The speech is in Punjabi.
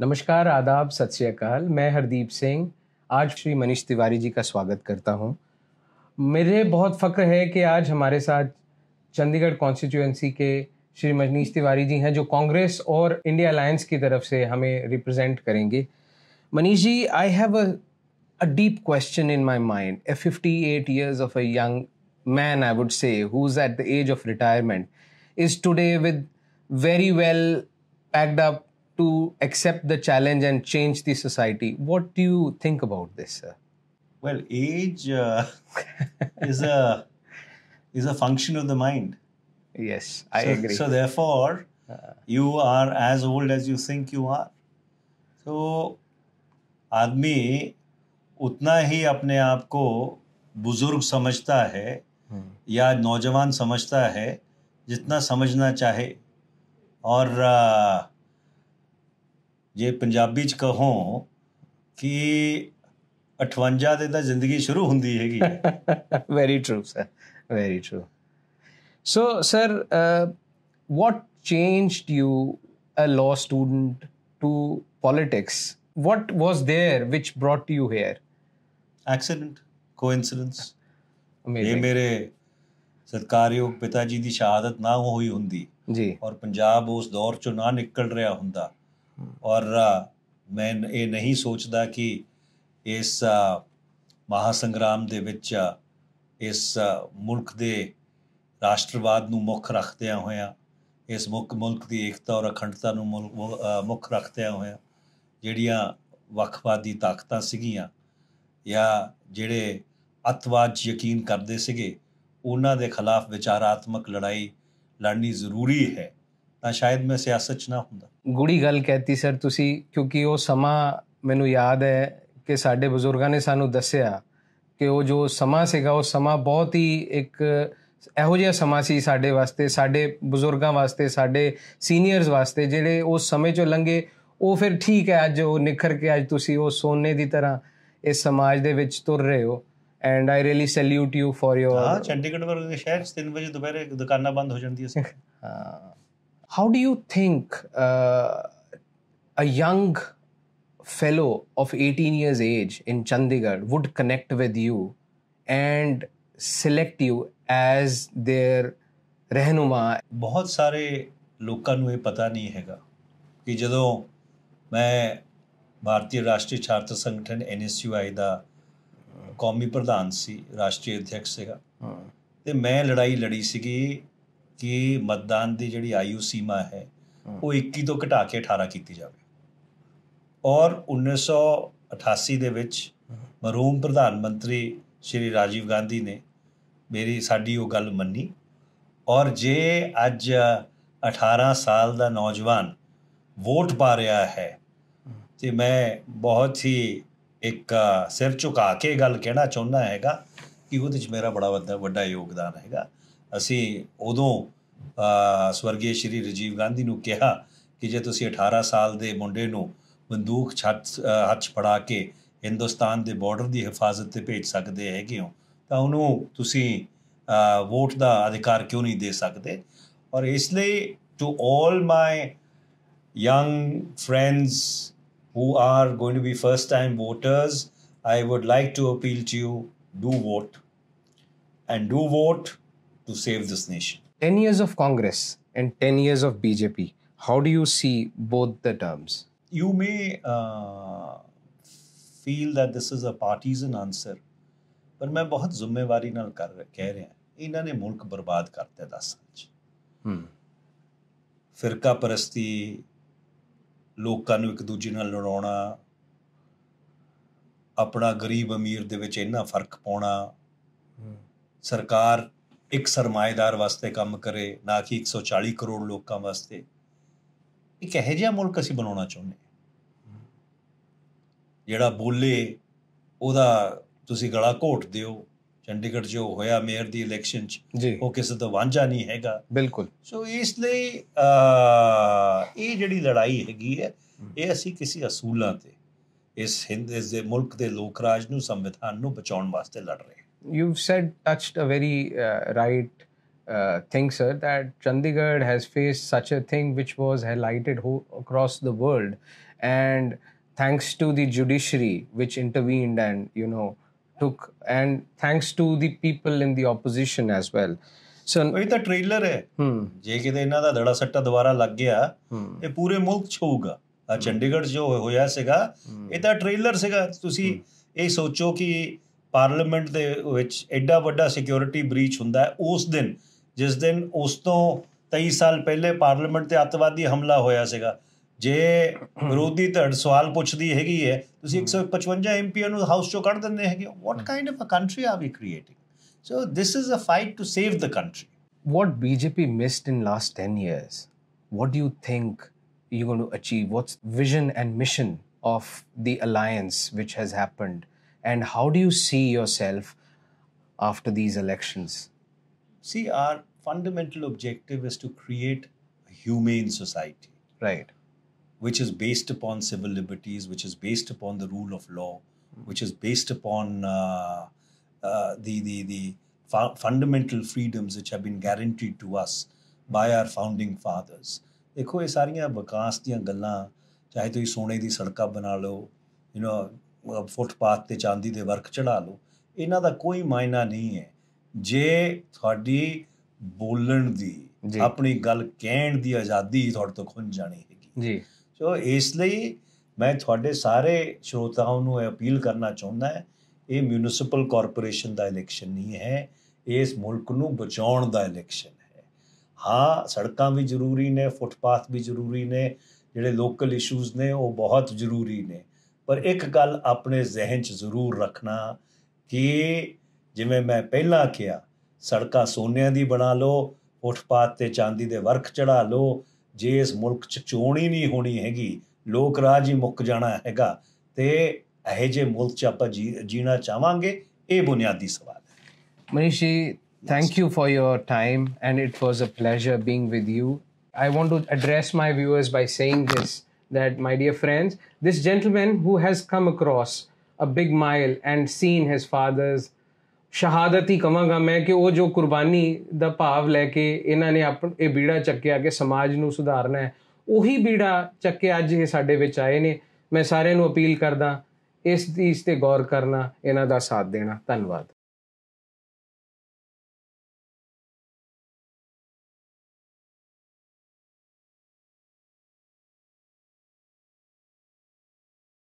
नमस्कार आदाब सत श्रीकाल मैं हरदीप सिंह आज श्री मनीष तिवारी जी का स्वागत करता हूं मेरे बहुत फ़क्र है कि आज हमारे साथ चंडीगढ़ कॉन्स्टिट्यूएंसी के श्री मनीष तिवारी जी हैं जो कांग्रेस और इंडिया अलायंस की तरफ से हमें रिप्रेजेंट करेंगे Manish ji I have a deep question in my mind a fifty eight years of a young man I would say who is at the age of retirement is today with very well packed up to accept the challenge and change the society. What do you think about this, sir? Well, age uh, is a is a function of the mind. Yes, I so, agree. So therefore, uh, you are as old as you think you are. So आदमी उतना ही अपने आप को बुजुर्ग समझता है या नौजवान समझता है जितना समझना चाहे और uh, ਜੇ ਪੰਜਾਬੀ ਚ ਕਹੋ ਕਿ 58 ਦੇ ਤਾਂ ਜ਼ਿੰਦਗੀ ਸ਼ੁਰੂ ਹੁੰਦੀ ਹੈਗੀ very true sir very true so sir what changed you a law student to politics what was there which brought you here accident coincidence Amazing. ਇਹ ਮੇਰੇ ਸਤਕਾਰਯੋਗ ਪਿਤਾ ਜੀ ਦੀ ਸ਼ਹਾਦਤ ਨਾ ਹੋਈ ਹੁੰਦੀ ਜੀ ਔਰ ਪੰਜਾਬ ਉਸ ਦੌਰ ਚੋਂ ਨਾ ਨਿਕਲ ਰਿਹਾ ਹੁੰਦਾ ਔਰ ਮੈਂ ਇਹ ਨਹੀਂ ਸੋਚਦਾ ਕਿ ਇਸ ਮਹਾਸੰਗਰਾਮ ਦੇ ਵਿੱਚ ਇਸ ਮੁਲਕ ਦੇ ਰਾਸ਼ਟਰਵਾਦ ਨੂੰ ਮੁੱਖ ਰੱਖਦਿਆਂ ਹੋਇਆਂ ਇਸ ਮੁੱਖ ਮੁਲਕ ਦੀ ਇਕਤਾ ਔਰ ਅਖੰਡਤਾ ਨੂੰ ਮੁੱਖ ਰੱਖਦਿਆਂ ਹੋਇਆਂ ਜਿਹੜੀਆਂ ਵੱਖਵਾਦੀ ਤਾਕਤਾਂ ਸੀਗੀਆਂ ਜਾਂ ਜਿਹੜੇ ਅਤਵਾਦ ਯਕੀਨ ਕਰਦੇ ਸੀਗੇ ਉਹਨਾਂ ਦੇ ਖਿਲਾਫ ਵਿਚਾਰਾਤਮਕ ਲੜਾਈ ਲੜਨੀ ਜ਼ਰੂਰੀ ਹੈ ਤਾਂ ਸ਼ਾਇਦ ਮੈਂ ਸਿਆਸਤ 'ਚ ਨਾ ਹੁੰਦਾ ਗੁੜੀ ਗੱਲ ਕਹਿਤੀ ਸਰ ਤੁਸੀਂ ਕਿਉਂਕਿ ਉਹ ਸਮਾਂ ਮੈਨੂੰ ਯਾਦ ਹੈ ਕਿ ਸਾਡੇ ਬਜ਼ੁਰਗਾਂ ਨੇ ਸਾਨੂੰ ਦੱਸਿਆ ਕਿ ਉਹ ਜੋ ਸਮਾਂ ਸੀਗਾ ਉਹ ਸਮਾਂ ਬਹੁਤ ਹੀ ਇੱਕ ਇਹੋ ਜਿਹਾ ਸਮਾਂ ਸੀ ਸਾਡੇ ਵਾਸਤੇ ਸਾਡੇ ਬਜ਼ੁਰਗਾਂ ਵਾਸਤੇ ਸਾਡੇ ਸੀਨੀਅਰਸ ਵਾਸਤੇ ਜਿਹੜੇ ਉਸ ਸਮੇਂ ਚੋਂ ਲੰਘੇ ਉਹ ਫਿਰ ਠੀਕ ਹੈ ਅੱਜ ਉਹ ਨਿਖਰ ਕੇ ਅੱਜ ਤੁਸੀਂ ਉਹ ਸੋਨੇ ਦੀ ਤਰ੍ਹਾਂ ਇਸ ਸਮਾਜ ਦੇ ਵਿੱਚ ਤੁਰ ਰਹੇ ਹੋ and I really salute you for your ਹਾਂ ਚੰਡੀਗੜ੍ਹ ਵਰਗੇ ਸ਼ਹਿਰ 3 ਵਜੇ ਦੁਪਹਿਰੇ ਦੁਕਾਨਾਂ ਬੰਦ ਹੋ ਜਾਂਦੀਆਂ ਸੀ ਹਾਂ How do you think uh, a young fellow of 18 years age in Chandigarh would connect with you and select you as their ਰਹਿਨੁਮਾ ਬਹੁਤ ਸਾਰੇ ਲੋਕਾਂ ਨੂੰ ਇਹ ਪਤਾ ਨਹੀਂ ਹੈਗਾ ਕਿ ਜਦੋਂ ਮੈਂ ਭਾਰਤੀ ਰਾਸ਼ਟਰੀ ਛਾਤਰ ਸੰਗਠਨ ਐਨਐਸਯੂਆਈ ਦਾ ਕੌਮੀ ਪ੍ਰਧਾਨ ਸੀ ਰਾਸ਼ਟਰੀ ਅਧਿਆਪਕ ਸੀਗਾ ਤੇ ਮੈਂ ਲੜਾਈ ਲੜੀ ਸੀਗੀ ਕਿ ਮਤਦਾਨ ਦੀ ਜਿਹੜੀ ਆਯੂ ਸੀਮਾ ਹੈ ਉਹ 21 ਤੋਂ ਘਟਾ ਕੇ 18 ਕੀਤੀ ਜਾਵੇ ਔਰ 1988 ਦੇ ਵਿੱਚ ਮਰੂਮ ਪ੍ਰਧਾਨ ਮੰਤਰੀ ਸ਼੍ਰੀ ਰਾਜੀਵ ਗਾਂਧੀ ਨੇ ਮੇਰੀ ਸਾਡੀ ਉਹ ਗੱਲ ਮੰਨੀ ਔਰ ਜੇ ਅੱਜ 18 ਸਾਲ ਦਾ ਨੌਜਵਾਨ ਵੋਟ ਪਾ ਰਿਹਾ ਹੈ ਤੇ ਮੈਂ ਬਹੁਤ ਹੀ ਇੱਕ ਸਿਰ ਝੁਕਾ ਕੇ ਗੱਲ ਕਹਿਣਾ ਚਾਹੁੰਦਾ ਹੈਗਾ ਕਿ ਉਹਦੇ ਵਿੱਚ ਮੇਰਾ ਬੜਾ ਵੱਡਾ ਵੱਡਾ ਯੋਗਦਾਨ ਹੈਗਾ ਅਸੀਂ ਉਦੋਂ ਸਵਰਗੀ ਸ਼੍ਰੀ ਰਜੀਵ ਗਾਂਧੀ ਨੂੰ ਕਿਹਾ ਕਿ ਜੇ ਤੁਸੀਂ 18 ਸਾਲ ਦੇ ਮੁੰਡੇ ਨੂੰ ਬੰਦੂਕ ਹੱਥ 'ਚ ਫੜਾ ਕੇ ਹਿੰਦੁਸਤਾਨ ਦੇ ਬਾਰਡਰ ਦੀ ਹਿਫਾਜ਼ਤ ਤੇ ਭੇਜ ਸਕਦੇ ਹੈਗੇ ਹੋ ਤਾਂ ਉਹਨੂੰ ਤੁਸੀਂ ਵੋਟ ਦਾ ਅਧਿਕਾਰ ਕਿਉਂ ਨਹੀਂ ਦੇ ਸਕਦੇ ਔਰ ਇਸ ਲਈ to all my young friends who are going to be first time voters, I would like to appeal to you do vote. And do vote to save this nation. 10 years of Congress and 10 years of BJP. How do you see both the terms? You may uh, feel that this is a partisan answer, but I'm ਬਹੁਤ ਜ਼ਿੰਮੇਵਾਰੀ ਨਾਲ ਕਰ ਕਹਿ ਰਿਹਾ ਇਹਨਾਂ ਨੇ ਮੁਲਕ ਬਰਬਾਦ ਕਰਤਾ 10 ਸਾਲ ਚ ਹੂੰ ਫਿਰਕਾ ਪਰਸਤੀ ਲੋਕਾਂ ਨੂੰ ਇੱਕ ਦੂਜੇ ਨਾਲ ਲੜਾਉਣਾ ਆਪਣਾ ਗਰੀਬ ਅਮੀਰ ਦੇ ਵਿੱਚ ਇੰਨਾ ਫਰਕ ਪਾਉਣਾ ਸਰਕਾਰ ਇੱਕ ਸਰਮਾਇਦਾਰ ਵਾਸਤੇ ਕੰਮ ਕਰੇ ਨਾ ਕਿ 140 ਕਰੋੜ ਲੋਕਾਂ ਵਾਸਤੇ ਇੱਕ ਇਹ ਜਿਹਾ ਮੁਲਕ ਅਸੀਂ ਬਣਾਉਣਾ ਚਾਹੁੰਦੇ ਜਿਹੜਾ ਬੋਲੇ ਉਹਦਾ ਤੁਸੀਂ ਗਲਾ ਘੋਟ ਦਿਓ ਚੰਡੀਗੜ੍ਹ ਜੋ ਹੋਇਆ ਮੇਅਰ ਦੀ ਇਲੈਕਸ਼ਨ ਚ ਉਹ ਕਿਸੇ ਤੋਂ ਵਾਂਝਾ ਨਹੀਂ ਹੈਗਾ ਬਿਲਕੁਲ ਸੋ ਇਸ ਲਈ ਇਹ ਜਿਹੜੀ ਲੜਾਈ ਹੈਗੀ ਹੈ ਇਹ ਅਸੀਂ ਕਿਸੇ ਅਸੂਲਾਂ ਤੇ ਇਸ ਹਿੰਦ ਇਸ ਦੇ ਮੁਲਕ ਦੇ ਲੋਕ ਰਾਜ ਨੂੰ ਸੰਵਿਧਾਨ ਨੂੰ ਬਚਾਉਣ ਵਾਸਤੇ ਲੜ ਰਹੇ you've said touched a very uh, right uh, thing, sir, that Chandigarh has faced such a thing which was highlighted ho- across the world, and thanks to the judiciary which intervened and you know took, and thanks to the people in the opposition as well. ਸੋ ਇਹ ਤਾਂ ਟ੍ਰੇਲਰ ਹੈ ਜੇ ਕਿਤੇ ਇਹਨਾਂ ਦਾ ਧੜਾ ਸੱਟਾ ਦੁਬਾਰਾ ਲੱਗ ਗਿਆ ਇਹ ਪੂਰੇ ਮੁਲਕ ਛੋਊਗਾ ਆ ਚੰਡੀਗੜ੍ਹ ਜੋ ਹੋਇਆ ਸੀਗਾ ਇਹ ਤਾਂ ਟ੍ਰੇਲਰ ਸੀਗਾ ਤੁਸੀਂ ਇਹ ਸੋਚੋ ਕਿ ਪਾਰਲੀਮੈਂਟ ਦੇ ਵਿੱਚ ਐਡਾ ਵੱਡਾ ਸਿਕਿਉਰਿਟੀ ਬ੍ਰੀਚ ਹੁੰਦਾ ਹੈ ਉਸ ਦਿਨ ਜਿਸ ਦਿਨ ਉਸ ਤੋਂ 23 ਸਾਲ ਪਹਿਲੇ ਪਾਰਲੀਮੈਂਟ ਤੇ ਅਤਵਾਦੀ ਹਮਲਾ ਹੋਇਆ ਸੀਗਾ ਜੇ ਵਿਰੋਧੀ ਧੜ ਸਵਾਲ ਪੁੱਛਦੀ ਹੈਗੀ ਹੈ ਤੁਸੀਂ 155 ਐਮਪੀਆਂ ਨੂੰ ਹਾਊਸ ਚੋਂ ਕੱਢ ਦਿੰਦੇ ਹੈਗੇ what kind of a country are we creating so this is a fight to save the country what BJP missed in last 10 years what do you think you going to achieve what's vision and mission of the alliance which has happened and how do you see yourself after these elections? See, our fundamental objective is to create a humane society. Right. Which is based upon civil liberties, which is based upon the rule of law, which is based upon uh, uh, the, the, the fu- fundamental freedoms which have been guaranteed to us by our founding fathers. ਦੇਖੋ ਇਹ ਸਾਰੀਆਂ ਵਿਕਾਸ ਦੀਆਂ ਗੱਲਾਂ ਚਾਹੇ ਤੁਸੀਂ ਸੋਨੇ ਦੀ ਸੜਕਾਂ ਬਣਾ ਲਓ ਯੂ نو ਫੁੱਟਪਾਥ ਤੇ ਚਾਂਦੀ ਦੇ ਵਰਕ ਚੜਾ ਲਓ ਇਹਨਾਂ ਦਾ ਕੋਈ ਮਾਇਨਾ ਨਹੀਂ ਹੈ ਜੇ ਤੁਹਾਡੀ ਬੋਲਣ ਦੀ ਆਪਣੀ ਗੱਲ ਕਹਿਣ ਦੀ ਆਜ਼ਾਦੀ ਤੁਹਾਡੇ ਤੋਂ ਖੁੰਝ ਜਾਣੀ ਹੈਗੀ ਜੀ ਸੋ ਇਸ ਲਈ ਮੈਂ ਤੁਹਾਡੇ ਸਾਰੇ ਸ਼ਰੋਤਾਵਾਂ ਨੂੰ ਇਹ ਅਪੀਲ ਕਰਨਾ ਚਾਹੁੰਦਾ ਹਾਂ ਇਹ ਮਿਊਨਿਸਪਲ ਕਾਰਪੋਰੇਸ਼ਨ ਦਾ ਇਲੈਕਸ਼ਨ ਨਹੀਂ ਹੈ ਇਸ ਮੁਲਕ ਨੂੰ ਬਚਾਉਣ ਦਾ ਇਲੈਕਸ਼ਨ ਹੈ ਹਾਂ ਸੜਕਾਂ ਵੀ ਜ਼ਰੂਰੀ ਨੇ ਫੁੱਟਪਾਥ ਵੀ ਜ਼ਰੂਰੀ ਨੇ ਜਿਹੜੇ ਲੋਕਲ ਇਸ਼ੂਜ਼ ਨੇ ਉਹ ਬਹੁਤ ਜ਼ਰੂਰੀ ਨੇ ਪਰ ਇੱਕ ਗੱਲ ਆਪਣੇ ਜ਼ਿਹਨ 'ਚ ਜ਼ਰੂਰ ਰੱਖਣਾ ਕਿ ਜਿਵੇਂ ਮੈਂ ਪਹਿਲਾਂ ਕਿਹਾ ਸੜਕਾਂ ਸੋਨਿਆਂ ਦੀ ਬਣਾ ਲਓ ਫੁੱਟਪਾਥ ਤੇ ਚਾਂਦੀ ਦੇ ਵਰਖ ਚੜਾ ਲਓ ਜੇ ਇਸ ਮੁਲਕ 'ਚ ਚੋਣ ਹੀ ਨਹੀਂ ਹੋਣੀ ਹੈਗੀ ਲੋਕ ਰਾਜ ਹੀ ਮੁੱਕ ਜਾਣਾ ਹੈਗਾ ਤੇ ਇਹ ਜੇ ਮੁਲਕ 'ਚ ਆਪਾਂ ਜੀਣਾ ਚਾਹਾਂਗੇ ਇਹ ਬੁਨਿਆਦੀ ਸਵਾਲ ਹੈ Manish ji you for your time and it was a pleasure pleasure with you I want to address my viewers by saying this that, my dear friends, this gentleman who has come across a big mile and seen his father's ਸ਼ਹਾਦਤ ਹੀ ਕਵਾਂਗਾ ਮੈਂ ਕਿ ਉਹ ਜੋ ਕੁਰਬਾਨੀ ਦਾ ਭਾਵ ਲੈ ਕੇ ਇਹਨਾਂ ਨੇ ਆਪਣ ਇਹ ਬੀੜਾ ਚੱਕਿਆ ਕਿ ਸਮਾਜ ਨੂੰ ਸੁਧਾਰਨਾ ਹੈ ਉਹੀ ਬੀੜਾ ਚੱਕ ਕੇ ਅੱਜ ਇਹ ਸਾਡੇ ਵਿੱਚ ਆਏ ਨੇ ਮੈਂ ਸਾਰਿਆਂ ਨੂੰ ਅਪੀਲ ਕਰਦਾ ਇਸ ਚੀਜ਼ ਤੇ ਗੌਰ ਕਰਨਾ ਇਹਨਾਂ ਦਾ ਸਾਥ ਦੇਣਾ ਧੰਨਵਾਦ